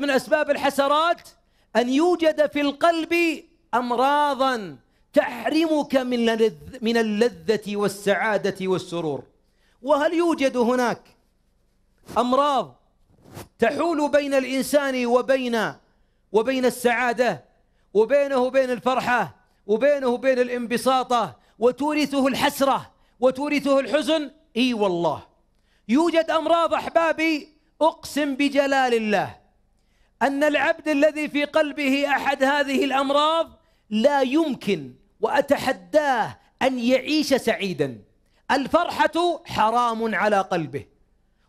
من أسباب الحسرات أن يوجد في القلب أمراضا تحرمك من من اللذة والسعادة والسرور وهل يوجد هناك أمراض تحول بين الإنسان وبين وبين السعادة وبينه وبين الفرحة وبينه وبين الانبساطة وتورثه الحسرة وتورثه الحزن اي والله يوجد أمراض أحبابي أقسم بجلال الله أن العبد الذي في قلبه أحد هذه الأمراض لا يمكن وأتحداه أن يعيش سعيدا الفرحة حرام على قلبه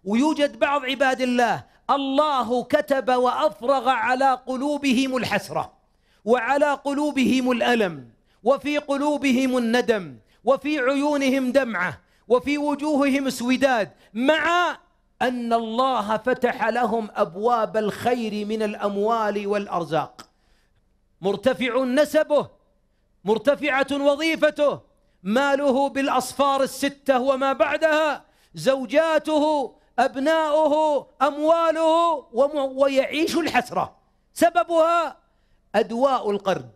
ويوجد بعض عباد الله الله كتب وأفرغ على قلوبهم الحسرة وعلى قلوبهم الألم وفي قلوبهم الندم وفي عيونهم دمعة وفي وجوههم سوداد مع أن الله فتح لهم أبواب الخير من الأموال والأرزاق مرتفع نسبه مرتفعة وظيفته ماله بالأصفار الستة وما بعدها زوجاته أبناؤه أمواله ويعيش الحسرة سببها أدواء القلب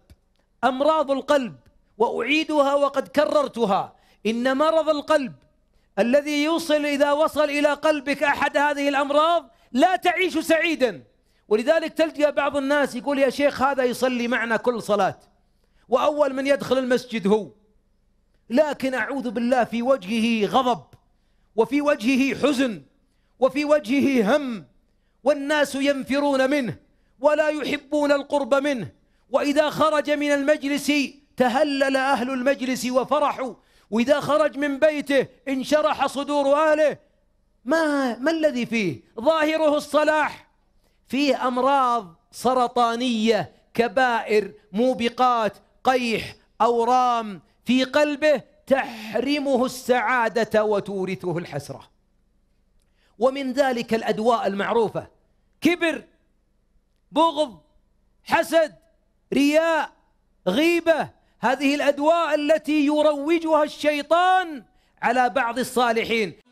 أمراض القلب وأعيدها وقد كررتها إن مرض القلب الذي يوصل إذا وصل إلى قلبك أحد هذه الأمراض لا تعيش سعيدا ولذلك تلجأ بعض الناس يقول يا شيخ هذا يصلي معنا كل صلاة وأول من يدخل المسجد هو لكن أعوذ بالله في وجهه غضب وفي وجهه حزن وفي وجهه هم والناس ينفرون منه ولا يحبون القرب منه وإذا خرج من المجلس تهلل أهل المجلس وفرحوا وإذا خرج من بيته انشرح صدور أهله ما ما الذي فيه؟ ظاهره الصلاح فيه أمراض سرطانية كبائر موبقات قيح أورام في قلبه تحرمه السعادة وتورثه الحسرة ومن ذلك الأدواء المعروفة كبر بغض حسد رياء غيبة هذه الأدواء التي يروجها الشيطان على بعض الصالحين